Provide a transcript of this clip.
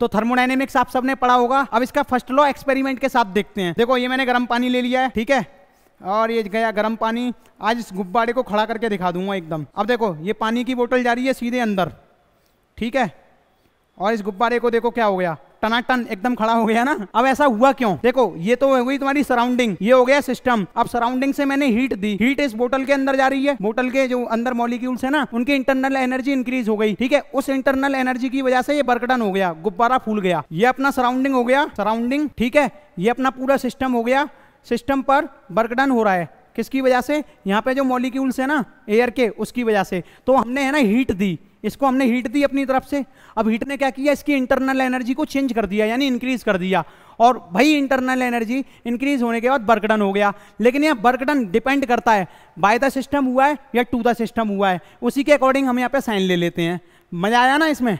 तो थर्मोडाइनेमिक्स आप सबने पढ़ा होगा अब इसका फर्स्ट लॉ एक्सपेरिमेंट के साथ देखते हैं देखो ये मैंने गर्म पानी ले लिया है ठीक है और ये गया गर्म पानी आज इस गुब्बारे को खड़ा करके दिखा दूंगा एकदम अब देखो ये पानी की बोतल जा रही है सीधे अंदर ठीक है और इस गुब्बारे को देखो क्या हो गया टनाटन एकदम खड़ा हो गया ना अब ऐसा हुआ क्यों देखो ये तो हो गई तुम्हारी सराउंडिंग ये हो गया सिस्टम अब सराउंडिंग से मैंने हीट दी हीट इस बोतल के अंदर जा रही है बोतल के जो अंदर मॉलिक्यूल्स है ना उनकी इंटरनल एनर्जी इंक्रीज हो गई ठीक है उस इंटरनल एनर्जी की वजह से ये बर्कडन हो गया गुब्बारा फूल गया ये अपना सराउंडिंग हो गया सराउंडिंग ठीक है ये अपना पूरा सिस्टम हो गया सिस्टम पर बर्कडन हो रहा है किसकी वजह से यहाँ पे जो मॉलिक्यूल्स है ना एयर के उसकी वजह से तो हमने है ना हीट दी इसको हमने हीट दी अपनी तरफ से अब हीट ने क्या किया इसकी इंटरनल एनर्जी को चेंज कर दिया यानी इंक्रीज कर दिया और भाई इंटरनल एनर्जी इंक्रीज होने के बाद बर्कडन हो गया लेकिन यह बर्कडन डिपेंड करता है बाय द सिस्टम हुआ है या टू द सिस्टम हुआ है उसी के अकॉर्डिंग हम यहाँ पे साइन ले लेते हैं मजा आया ना इसमें